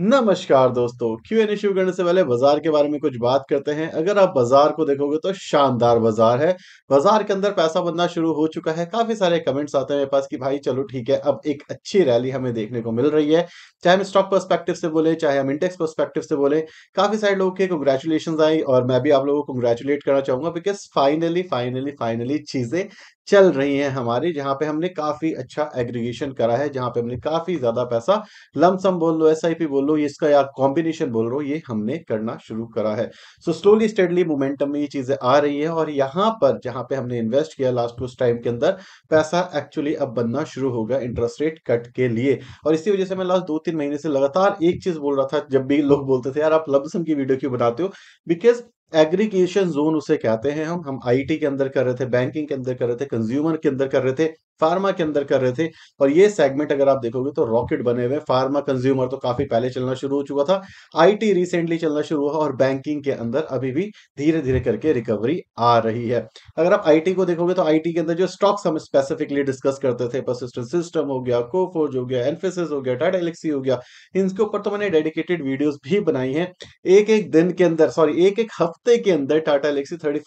नमस्कार दोस्तों Q N शुरू करने से पहले बाजार के बारे में कुछ बात करते हैं अगर आप बाजार को देखोगे तो शानदार बाजार है बाजार के अंदर पैसा बनना शुरू हो चुका है काफी सारे कमेंट्स आते हैं मेरे पास कि भाई चलो ठीक है अब एक अच्छी रैली हमें देखने को मिल रही है चाहे हम स्टॉक परस्पेक्टिव से बोले चाहे हम इंडेक्स परस्पेक्टिव से बोले काफी सारे लोगों के कंग्रेचुलेशन आई और मैं भी आप लोगों को कंग्रेचुलेट करना चाहूंगा बिकॉज फाइनली फाइनली फाइनली चीजें चल रही हैं हमारी जहाँ पे हमने काफी अच्छा एग्रीगेशन करा है जहां पे हमने काफी ज्यादा पैसा लमसम बोल लो एस बोल लो इसका या कॉम्बिनेशन बोल रहा ये हमने करना शुरू करा है सो स्लोली स्टेडली मोमेंटम में ये चीजें आ रही है और यहाँ पर जहाँ पे हमने इन्वेस्ट किया लास्ट उस टाइम के अंदर पैसा एक्चुअली अब बनना शुरू होगा इंटरेस्ट रेट कट के लिए और इसी वजह से मैं लास्ट दो तीन महीने से लगातार एक चीज बोल रहा था जब भी लोग बोलते थे यार आप लमसम की वीडियो क्यों बनाते हो बिकॉज एग्रीगेशन जोन उसे कहते हैं हम हम आईटी के अंदर कर रहे थे बैंकिंग के अंदर कर रहे थे कंज्यूमर के अंदर कर रहे थे फार्मा के अंदर कर रहे थे और ये सेगमेंट अगर आप देखोगे तो रॉकेट बने हुए फार्मा कंज्यूमर तो काफी पहले चलना शुरू हो चुका था आईटी रिसेंटली चलना शुरू हुआ और बैंकिंग के अंदर अभी भी धीरे धीरे करके रिकवरी आ रही है अगर आप आईटी को देखोगे तो आईटी के अंदर जो स्टॉक्स हम स्पेसिफिकली डिस्कस करते थे परसिस्टेंट सिस्टम हो गया कोफोज हो गया एनफेसिस हो गया टाटा एलेक्सी हो गया इनके ऊपर तो मैंने डेडिकेटेड वीडियो भी बनाई है एक एक दिन के अंदर सॉरी एक एक हफ्ते के अंदर टाटा एलेक्सी थर्टी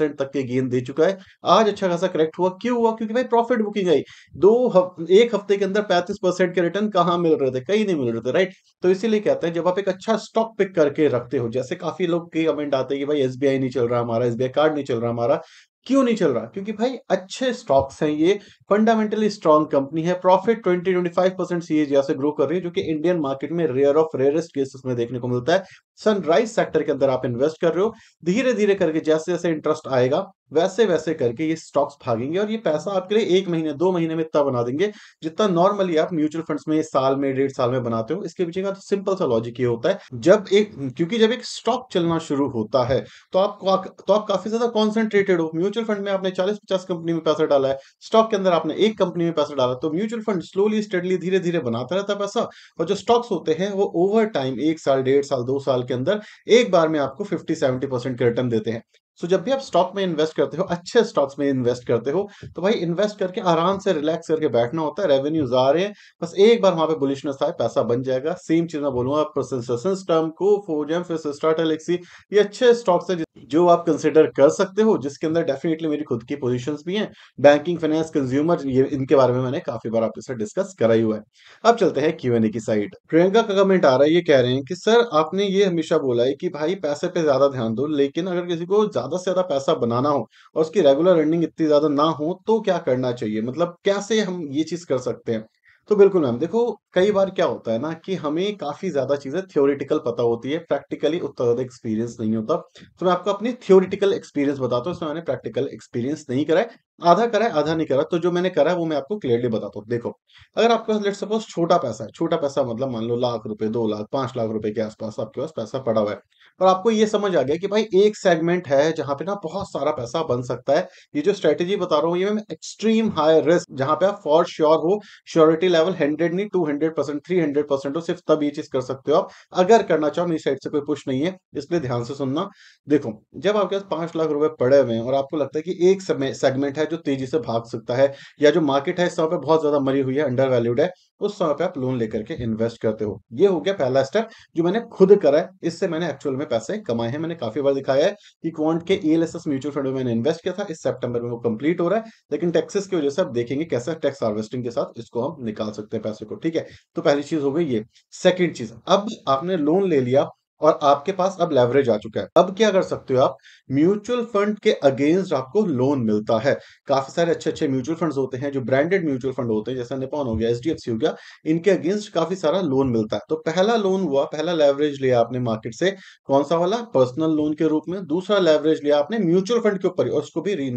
तक के गेंद दे चुका है आज अच्छा खासा करेक्ट हुआ क्यों हुआ क्योंकि भाई प्रॉफिट रुकी गई दो हफ, एक हफ्ते के अंदर पैंतीस परसेंट के रिटर्न कहाँ मिल रहे थे कहीं नहीं मिल रहे थे राइट तो इसीलिए कहते हैं जब आप एक अच्छा स्टॉक पिक करके रखते हो जैसे काफी लोग के कमेंट आते हैं कि भाई एस नहीं चल रहा हमारा एस कार्ड नहीं चल रहा हमारा क्यों नहीं चल रहा क्योंकि भाई अच्छे स्टॉक्स हैं ये फंडामेंटली स्ट्रॉन्ग कंपनी है प्रॉफिट 20 25 परसेंट सी से ग्रो कर रही है जो कि इंडियन मार्केट में रेयर ऑफ रेयरेस्ट केसेस में देखने को मिलता है सनराइज सेक्टर के अंदर आप इन्वेस्ट कर रहे हो धीरे धीरे करके जैसे जैसे इंटरेस्ट आएगा वैसे वैसे करके ये स्टॉक्स भागेंगे और ये पैसा आपके लिए एक महीने दो महीने में इतना बना देंगे जितना नॉर्मली आप म्यूचुअल फंड्स में साल में डेढ़ साल में बनाते हो इसके पीछे का तो सिंपल सा लॉजिक ये होता है जब एक क्योंकि जब एक स्टॉक चलना शुरू होता है तो आप तो आप काफी ज्यादा कॉन्सेंट्रेटेड हो म्यूचुअल फंड में आपने चालीस पचास कंपनी में पैसा डाला है स्टॉक के अंदर आपने एक कंपनी में पैसा डाला तो म्यूचुअल फंड स्लोली स्टडली धीरे धीरे बनाता रहता है पैसा और जो स्टॉक्स होते हैं वो ओवर टाइम एक साल डेढ़ साल दो साल के अंदर एक बार में आपको फिफ्टी सेवेंटी परसेंट के रिटर्न देते हैं सो जब भी आप स्टॉक में इन्वेस्ट करते हो अच्छे स्टॉक्स में इन्वेस्ट करते हो तो भाई इन्वेस्ट करके आराम से रिलैक्स करके बैठना होता है रेवेन्यूज आ रहे हैं बस एक बार वहां पे बुलिशनेस आए पैसा बन जाएगा सेम चीज मैं बोलूंगा एलेक्सी ये अच्छे स्टॉक्स है जो आप कंसिडर कर सकते हो जिसके अंदर डेफिनेटली मेरी खुद की पोजिशन भी है बैंकिंग फाइनेंस कंज्यूमर ये इनके बारे में मैंने काफी बार आपके साथ डिस्कस कराई हुआ है अब चलते हैं क्यू की साइड प्रियंका का कमेंट आ रहा है ये कह रहे हैं कि सर आपने ये हमेशा बोला है कि भाई पैसे पे ज्यादा ध्यान दो लेकिन अगर किसी को ज्यादा ज्यादा से ज्यादा पैसा बनाना हो और उसकी रेगुलर अर्निंग इतनी ज्यादा ना हो तो क्या करना चाहिए मतलब कैसे हम ये चीज कर सकते हैं तो बिल्कुल मैम देखो कई बार क्या होता है ना कि हमें काफी ज्यादा चीजें थ्योरिटिकल पता होती है प्रैक्टिकली उतना ज्यादा एक्सपीरियंस नहीं होता तो मैं आपको अपनी थ्योरिटिकल एक्सपीरियंस बताता हूँ इसमें मैंने प्रैक्टिकल एक्सपीरियंस नहीं करा है आधा करा है आधा नहीं करा तो जो मैंने करा है वो मैं आपको क्लियरली बताता हूँ देखो अगर आपके पास लेट सपोज छोटा पैसा है छोटा पैसा मतलब मान लो लाख रुपए दो लाख पांच लाख रुपए के आसपास आपके पास पैसा पड़ा हुआ है और आपको ये समझ आ गया कि भाई एक सेगमेंट है जहां पे ना बहुत सारा पैसा बन सकता है ये जो स्ट्रेटेजी बता रहा हूँ ये मैं एक्सट्रीम हाई रिस्क जहां पे आप फॉर श्योर हो श्योरिटी लेवल हंड्रेड नहीं two hundred percent three hundred percent हो सिर्फ तब ये चीज कर सकते हो आप अगर करना चाहो मेरी साइड से कोई पुश नहीं है इसलिए ध्यान से सुनना देखो जब आपके पास पांच लाख रुपए पड़े हुए हैं और आपको लगता है कि एक सेगमेंट है जो तेजी से भाग सकता है या जो मार्केट है इस समय पर बहुत ज्यादा मरी हुई है अंडर वैल्यूड है उस समय पर आप लोन लेकर के इन्वेस्ट करते हो ये हो गया पहला स्टेप जो मैंने खुद करा है इससे मैंने एक्चुअल में पैसे कमाए हैं मैंने काफी बार दिखाया है कि क्वांट के ई म्यूचुअल फंड में मैंने इन्वेस्ट किया था इस सेप्टेम्बर में वो कंप्लीट हो रहा है लेकिन टैक्सेस की वजह से आप देखेंगे कैसे टैक्स हार्वेस्टिंग के साथ इसको हम निकाल सकते हैं पैसे को ठीक है तो पहली चीज हो गई ये सेकेंड चीज अब आपने लोन ले लिया और आपके पास अब लेवरेज आ चुका है अब क्या कर सकते हो आप म्यूचुअल फंड के अगेंस्ट आपको लोन मिलता है काफी सारे अच्छे अच्छे म्यूचुअल फंड्स होते हैं जो ब्रांडेड म्यूचुअल फंड होते हैं जैसा निपॉन हो गया एच हो गया इनके अगेंस्ट काफी सारा लोन मिलता है तो पहला लोन हुआ पहला लेवरेज लिया आपने मार्केट से कौन सा वाला पर्सनल लोन के रूप में दूसरा लेवरेज लिया आपने म्यूचुअल फंड के ऊपर और उसको भी री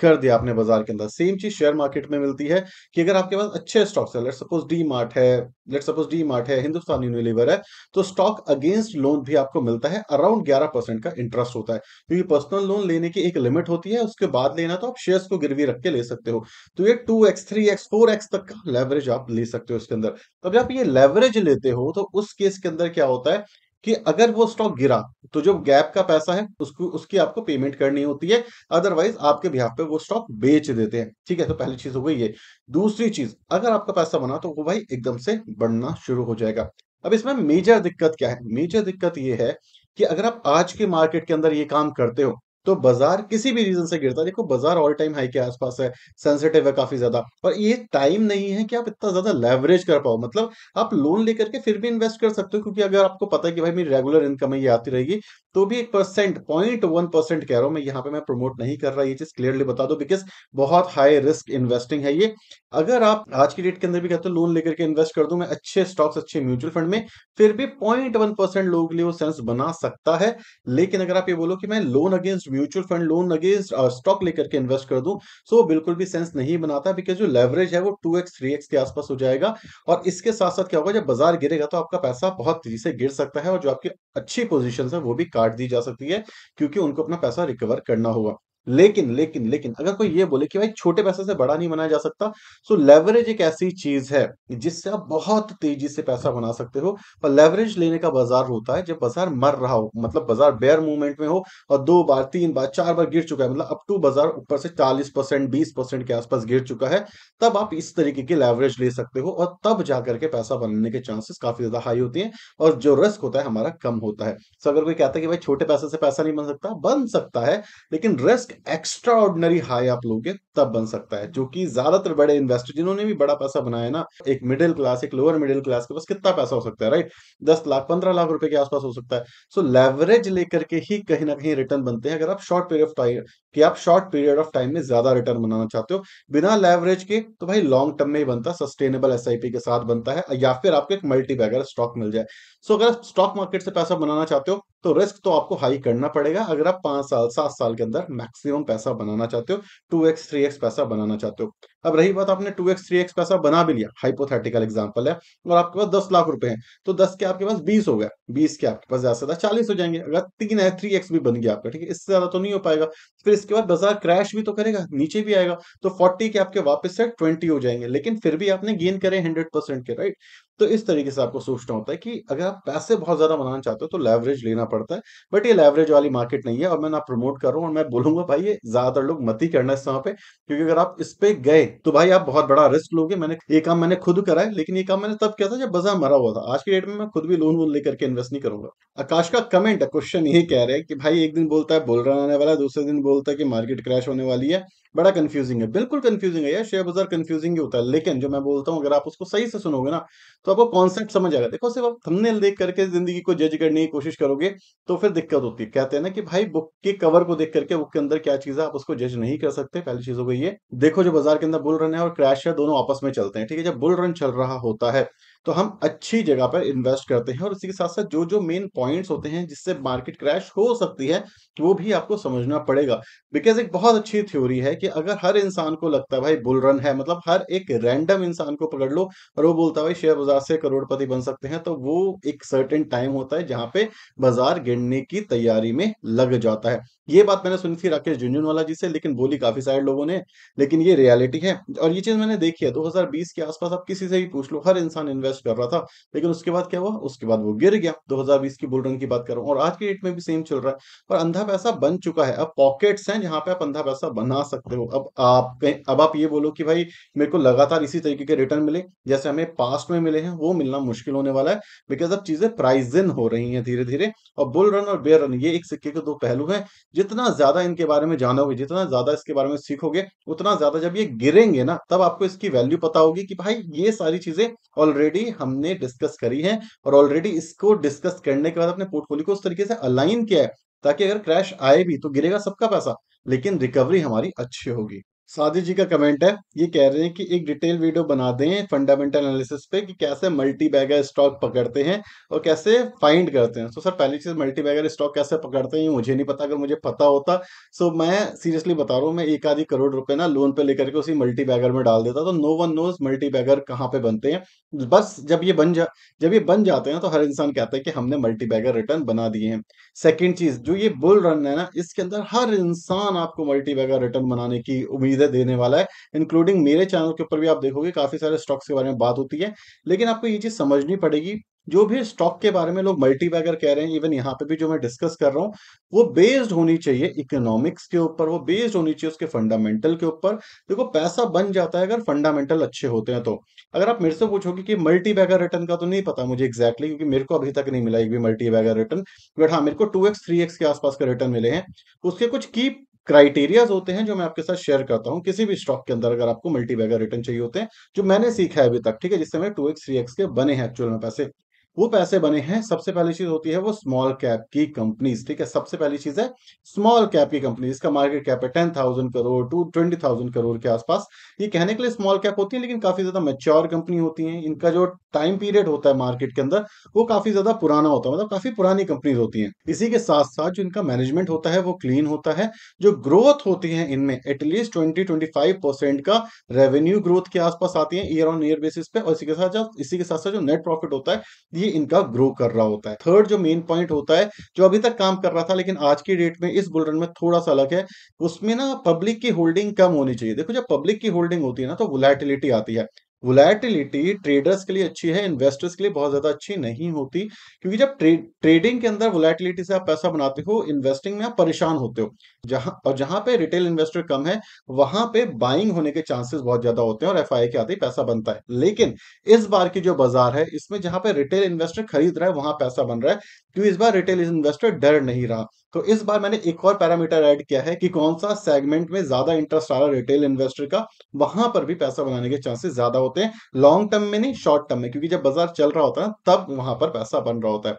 कर दिया आपने बाजार के अंदर सेम चीज शेयर मार्केट में मिलती है कि अगर आपके पास अच्छे स्टॉक्स है लेट सपोज डी मार्ट है लेट सपोज डी मार्ट है हिंदुस्तान यूनिलीवर है तो स्टॉक अगेंस्ट लोन भी आपको मिलता है अराउंड ग्यारह का इंटरेस्ट होता है क्योंकि पर्सनल लोन लेने की एक लिमिट होती है उसके बाद लेना तो आप शेयर्स को गिरवी रख के ले सकते हो तो ये two x three x four x तक का लेवरेज आप ले सकते हो उसके अंदर तब जब ये लेवरेज लेते हो तो उस केस के अंदर क्या होता है कि अगर वो स्टॉक गिरा तो जो गैप का पैसा है उसको उसकी आपको पेमेंट करनी होती है अदरवाइज आपके बिहाफ पे वो स्टॉक बेच देते हैं ठीक है तो पहली चीज हो गई ये दूसरी चीज अगर आपका पैसा बना तो वो भाई एकदम से बढ़ना शुरू हो जाएगा अब इसमें मेजर दिक्कत क्या है मेजर दिक्कत ये है कि अगर आप आज के मार्केट के अंदर ये काम करते हो तो बाजार किसी भी रीजन से गिरता है देखो बाजार ऑल टाइम हाई के आसपास है सेंसिटिव है काफी ज्यादा और ये टाइम नहीं है कि आप इतना ज्यादा लेवरेज कर पाओ मतलब आप लोन लेकर के फिर भी इन्वेस्ट कर सकते हो क्योंकि अगर आपको पता है कि भाई मेरी रेगुलर इनकम है ये आती रहेगी तो भी एक परसेंट पॉइंट वन परसेंट कह रहा हूं मैं यहाँ पे मैं प्रमोट नहीं कर रहा ये चीज क्लियरली बता दो बिकॉज बहुत हाई रिस्क इन्वेस्टिंग है ये अगर आप आज की डेट के अंदर भी कहते हो लोन लेकर के इन्वेस्ट कर दो मैं अच्छे स्टॉक्स अच्छे म्यूचुअल फंड में फिर भी पॉइंट वन परसेंट लोगों के लिए वो सेंस बना सकता है लेकिन अगर आप ये बोलो कि मैं loan against mutual fund loan against stock लेकर के इन्वेस्ट कर दूं सो वो बिल्कुल भी सेंस नहीं बनाता बिकॉज जो लेवरेज है वो टू एक्स थ्री एक्स के आसपास हो जाएगा और इसके साथ साथ क्या होगा जब बाजार गिरेगा तो आपका पैसा बहुत तेजी से गिर सकता है और जो आपकी अच्छी पोजिशन है वो भी काट दी जा सकती है क्योंकि उनको अपना पैसा रिकवर करना होगा लेकिन लेकिन लेकिन अगर कोई ये बोले कि भाई छोटे पैसे से बड़ा नहीं बनाया जा सकता सो तो लेवरेज एक ऐसी चीज है जिससे आप बहुत तेजी से पैसा बना सकते हो पर लेवरेज लेने का बाजार होता है जब बाजार मर रहा हो मतलब बाजार बेयर मूवमेंट में हो और दो बार तीन बार चार बार गिर चुका है मतलब अप टू बाजार ऊपर से चालीस परसेंट बीस परसेंट के आसपास गिर चुका है तब आप इस तरीके की लेवरेज ले सकते हो और तब जाकर के पैसा बनने के चांसेस काफी ज्यादा हाई होते हैं और जो रिस्क होता है हमारा कम होता है सो अगर कोई कहता है कि भाई छोटे पैसे से पैसा नहीं बन सकता बन सकता है लेकिन रिस्क एक्स्ट्रा ऑर्डनरी हाई आप लोगों के तब बन सकता है जो कि ज्यादातर बड़े इन्वेस्टर जिन्होंने भी बड़ा पैसा बनाया ना एक मिडिल क्लास एक लोअर मिडिल क्लास के पास कितना पैसा हो सकता है राइट दस लाख पंद्रह लाख रुपए के आसपास हो सकता है सो लेवरेज लेकर के ही कहीं ना कहीं रिटर्न बनते हैं अगर आप शॉर्ट पीरियड ऑफ टाइम कि आप शॉर्ट पीरियड ऑफ टाइम में ज्यादा रिटर्न बनाना चाहते हो बिना लेवरेज के तो भाई लॉन्ग टर्म में ही बनता है सस्टेनेबल एस के साथ बनता है या फिर आपको एक मल्टी स्टॉक मिल जाए सो so, अगर स्टॉक मार्केट से पैसा बनाना चाहते हो तो रिस्क तो आपको हाई करना पड़ेगा अगर आप पांच साल सात साल के अंदर मैक्सिमम पैसा बनाना चाहते हो टू एक्स थ्री एक्स पैसा बनाना चाहते हो अब रही बात आपने टू एक्स थ्री एक्स पैसा बना भी लिया हाइपोथेटिकल एग्जाम्पल है और आपके पास दस लाख रुपए हैं तो दस के आपके पास बीस हो गया बीस के आपके पास ज्यादा से ज्यादा चालीस हो जाएंगे अगर तीन है थ्री एक्स भी बन गया आपका ठीक है इससे ज्यादा तो नहीं हो पाएगा फिर इसके बाद बाजार क्रैश भी तो करेगा नीचे भी आएगा तो फोर्टी के आपके वापस से ट्वेंटी हो जाएंगे लेकिन फिर भी आपने गेन करे हंड्रेड के राइट तो इस तरीके से आपको सोचना होता है कि अगर आप पैसे बहुत ज्यादा बनाना चाहते हो तो लेवरेज लेना पड़ता है बट ये लेवरेज वाली मार्केट नहीं है और मैं ना प्रमोट कर रहा हूँ और मैं बोलूंगा भाई ये ज्यादातर लोग मत ही करना इस समय पे क्योंकि अगर आप इस पे गए तो भाई आप बहुत बड़ा रिस्क लोगे मैंने ये काम मैंने खुद करा है लेकिन ये काम मैंने तब किया था जब बजा मरा हुआ था आज के डेट में मैं खुद भी लोन वोन लेकर के इन्वेस्ट नहीं करूंगा आकाश का कमेंट क्वेश्चन ये कह रहे हैं कि भाई एक दिन बोलता है बोल रहा आने वाला है दूसरे दिन बोलता है कि मार्केट क्रैश होने वाली है बड़ा कंफ्यूजिंग है बिल्कुल कंफ्यूजिंग है यार शेयर बाजार कंफ्यूजिंग ही होता है लेकिन जो मैं बोलता हूँ अगर आप उसको सही से सुनोगे ना तो आपको कॉन्सेप्ट समझ आएगा देखो सिर्फ आप थंबनेल देख करके जिंदगी को जज करने की कोशिश करोगे तो फिर दिक्कत होती है कहते हैं ना कि भाई बुक के कवर को देख करके बुक के अंदर क्या चीज है आप उसको जज नहीं कर सकते पहली चीज हो गई ये देखो जो बाजार के अंदर बुल रन है और क्रैश है दोनों आपस में चलते हैं ठीक है जब बुल रन चल रहा होता है तो हम अच्छी जगह पर इन्वेस्ट करते हैं और इसी के साथ साथ जो जो मेन पॉइंट्स होते हैं जिससे मार्केट क्रैश हो सकती है वो भी आपको समझना पड़ेगा बिकॉज एक बहुत अच्छी थ्योरी है कि अगर हर इंसान को लगता है भाई बुल रन है मतलब हर एक रैंडम इंसान को पकड़ लो और वो बोलता है भाई शेयर बाजार से करोड़पति बन सकते हैं तो वो एक सर्टेन टाइम होता है जहाँ पे बाजार गिरने की तैयारी में लग जाता है ये बात मैंने सुनी थी राकेश झुंझुनवाला जी से लेकिन बोली काफी सारे लोगों ने लेकिन ये रियलिटी है और ये चीज मैंने देखी है 2020 के आसपास आप किसी से भी पूछ लो हर इंसान इन्वेस्ट रिसर्च कर रहा था लेकिन उसके बाद क्या हुआ उसके बाद वो गिर गया 2020 की बुल रन की बात कर रहा हूँ और आज के डेट में भी सेम चल रहा है पर अंधा पैसा बन चुका है अब पॉकेट्स हैं जहां पे आप अंधा पैसा बना सकते हो अब आप अब आप ये बोलो कि भाई मेरे को लगातार इसी तरीके के रिटर्न मिले जैसे हमें पास्ट में मिले हैं वो मिलना मुश्किल होने वाला है बिकॉज अब चीजें प्राइज इन हो रही है धीरे धीरे और बुल रन और बेयर रन ये एक सिक्के के दो पहलू है जितना ज्यादा इनके बारे में जानोगे जितना ज्यादा इसके बारे में सीखोगे उतना ज्यादा जब ये गिरेंगे ना तब आपको इसकी वैल्यू पता होगी कि भाई ये सारी चीजें ऑलरेडी ऑलरेडी हमने डिस्कस करी है और ऑलरेडी इसको डिस्कस करने के बाद अपने पोर्टफोलियो को उस तरीके से अलाइन किया है ताकि अगर क्रैश आए भी तो गिरेगा सबका पैसा लेकिन रिकवरी हमारी अच्छी होगी सादी जी का कमेंट है ये कह रहे हैं कि एक डिटेल वीडियो बना दें फंडामेंटल एनालिसिस पे कि कैसे मल्टी बैगर स्टॉक पकड़ते हैं और कैसे फाइंड करते हैं तो सर पहली चीज मल्टी बैगर स्टॉक कैसे पकड़ते हैं मुझे नहीं पता अगर मुझे पता होता सो मैं सीरियसली बता रहा हूँ मैं एक आधी करोड़ रुपए ना लोन पे लेकर के उसी मल्टी बैगर में डाल देता तो no one knows multibagger कहाँ पे बनते हैं बस जब ये बन जा जब ये बन जाते हैं तो हर इंसान कहता है कि हमने मल्टी बैगर रिटर्न बना दिए हैं सेकेंड चीज जो ये बुल रन है ना इसके अंदर हर इंसान आपको मल्टी बैगर रिटर्न बनाने की उम्मीद चीज़ें देने वाला है इंक्लूडिंग मेरे चैनल के ऊपर भी आप देखोगे काफ़ी सारे स्टॉक्स के बारे में बात होती है लेकिन आपको ये चीज़ समझनी पड़ेगी जो भी स्टॉक के बारे में लोग मल्टी कह रहे हैं इवन यहाँ पे भी जो मैं डिस्कस कर रहा हूँ वो बेस्ड होनी चाहिए इकोनॉमिक्स के ऊपर वो बेस्ड होनी चाहिए उसके फंडामेंटल के ऊपर देखो पैसा बन जाता है अगर फंडामेंटल अच्छे होते हैं तो अगर आप मेरे से पूछोगे कि मल्टी बैगर रिटर्न का तो नहीं पता मुझे एक्जैक्टली क्योंकि मेरे को अभी तक नहीं मिला एक भी मल्टी बैगर रिटर्न बट हाँ मेरे को टू एक्स के आसपास के रिटर्न मिले हैं उसके कुछ की क्राइटेरियाज होते हैं जो मैं आपके साथ शेयर करता हूँ किसी भी स्टॉक के अंदर अगर आपको मल्टी बैगर रिटर्न चाहिए होते हैं जो मैंने सीखा है अभी तक ठीक है जिससे मैं टू एक्स थ्री एक्स के बने हैं एक्चुअल में पैसे वो पैसे बने हैं सबसे पहली चीज होती है वो स्मॉल कैप की कंपनीज ठीक है सबसे पहली चीज है स्मॉल कैप की कंपनी जिसका मार्केट कैप है ten thousand crore to twenty thousand crore के आसपास ये कहने के लिए स्मॉल कैप होती है लेकिन काफी ज्यादा मेच्योर कंपनी होती है इनका जो टाइम पीरियड होता है मार्केट के अंदर वो काफी ज्यादा पुराना होता है मतलब काफी पुरानी कंपनीज होती हैं इसी के साथ साथ जो इनका मैनेजमेंट होता है वो क्लीन होता है जो ग्रोथ होती है इनमें at least twenty twenty five percent का रेवेन्यू ग्रोथ के आसपास आती है ईयर ऑन ईयर बेसिस पे और इसी के साथ इसी के साथ साथ जो नेट प्रॉफिट होता है ये इनका ग्रो कर रहा होता है थर्ड जो मेन पॉइंट होता है जो अभी तक काम कर रहा था लेकिन आज की डेट में इस बुलरन में थोड़ा सा अलग है उसमें ना पब्लिक की होल्डिंग कम होनी चाहिए देखो जब पब्लिक की होल्डिंग होती है ना तो वोलेटिलिटी आती है वोलेटिलिटी ट्रेडर्स के लिए अच्छी है इन्वेस्टर्स के लिए बहुत ज़्यादा अच्छी नहीं होती क्योंकि जब ट्रे, ट्रेडिंग के अंदर वोलेटिलिटी से आप पैसा बनाते हो इन्वेस्टिंग में आप परेशान होते हो जहां और जहां पे रिटेल इन्वेस्टर कम है वहां पे बाइंग होने के चांसेस बहुत ज़्यादा होते हैं और एफ के आते ही पैसा बनता है लेकिन इस बार की जो बाजार है इसमें जहां पे रिटेल इन्वेस्टर खरीद रहा है वहां पैसा बन रहा है क्योंकि तो इस बार रिटेल इन्वेस्टर डर नहीं रहा तो इस बार मैंने एक और पैरामीटर ऐड किया है कि कौन सा सेगमेंट में ज्यादा इंटरेस्ट आ रहा है रिटेल इन्वेस्टर का वहां पर भी पैसा बनाने के चांसेस ज्यादा होते हैं लॉन्ग टर्म में नहीं शॉर्ट टर्म में क्योंकि जब बाजार चल रहा होता है तब वहां पर पैसा बन रहा होता है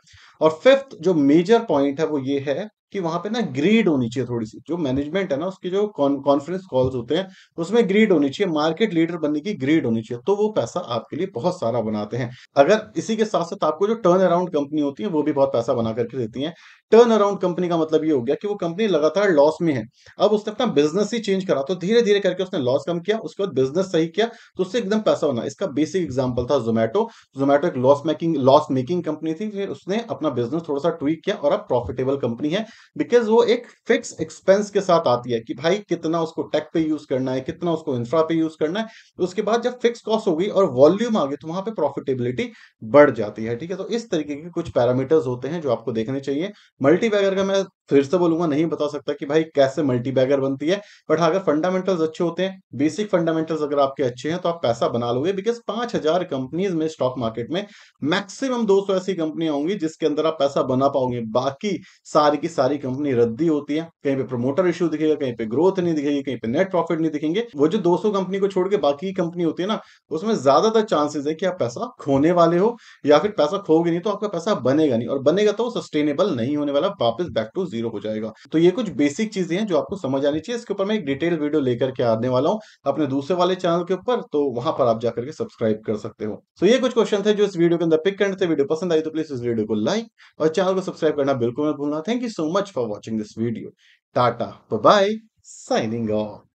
और फिफ्थ जो मेजर पॉइंट है वो ये है कि वहां पे ना ग्रीड होनी चाहिए थोड़ी सी जो मैनेजमेंट है ना उसके जो कॉन्फ्रेंस कॉल्स होते हैं उसमें ग्रीड होनी चाहिए मार्केट लीडर बनने की ग्रीड होनी चाहिए तो वो पैसा आपके लिए बहुत सारा बनाते हैं अगर इसी के साथ साथ आपको जो टर्न अराउंड कंपनी होती है वो भी बहुत पैसा बना करके देती है टर्न अराउंड कंपनी का मतलब ये हो गया कि वो कंपनी लगातार लॉस में है अब उसने अपना बिजनेस ही चेंज करा तो धीरे धीरे करके उसने लॉस कम किया उसके बाद बिजनेस सही किया तो उससे एकदम पैसा होना इसका बेसिक एग्जाम्पल था जोमेटो जोमेटो एक loss making loss making company थी फिर उसने अपना बिजनेस थोड़ा सा ट्वीट किया और अब प्रॉफिटेबल कंपनी है बिकॉज वो एक फिक्स एक्सपेंस के साथ आती है कि भाई कितना उसको टेक पे यूज करना है कितना उसको इंफ्रा पे यूज करना है उसके बाद जब फिक्स कॉस्ट होगी और वॉल्यूम आ गई तो वहां पर प्रॉफिटेबिलिटी बढ़ जाती है ठीक है तो इस तरीके के कुछ पैरामीटर्स होते हैं जो आपको देखने चाहिए मल्टी बैगर का मैं फिर से बोलूंगा नहीं बता सकता कि भाई कैसे मल्टी बैगर बनती है बट हाँ, अगर फंडामेंटल्स अच्छे होते हैं बेसिक फंडामेंटल्स अगर आपके अच्छे हैं तो आप पैसा बना लोगे बिकॉज पांच हजार कंपनीज में स्टॉक मार्केट में मैक्सिमम दो सौ ऐसी कंपनियां होंगी जिसके अंदर आप पैसा बना पाओगे बाकी सारी की सारी कंपनी रद्दी होती है कहीं पे प्रमोटर इश्यू दिखेगा कहीं पे ग्रोथ नहीं दिखेगी कहीं पे नेट प्रॉफिट नहीं दिखेंगे वो जो दो कंपनी को छोड़ के बाकी कंपनी होती है ना उसमें ज्यादातर चांसेस है कि आप पैसा खोने वाले हो या फिर पैसा खोगे नहीं तो आपका पैसा बनेगा नहीं और बनेगा तो सस्टेनेबल नहीं होने होने वाला वापस बैक टू जीरो हो जाएगा तो ये कुछ बेसिक चीजें हैं जो आपको समझ आनी चाहिए इसके ऊपर मैं एक डिटेल वीडियो लेकर के आने वाला हूँ अपने दूसरे वाले चैनल के ऊपर तो वहां पर आप जाकर के सब्सक्राइब कर सकते हो तो ये कुछ क्वेश्चन थे जो इस वीडियो के अंदर पिक करने थे वीडियो पसंद आई तो प्लीज इस वीडियो को लाइक और चैनल को सब्सक्राइब करना बिल्कुल मैं भूलना thank you so much for watching this video tata bye signing of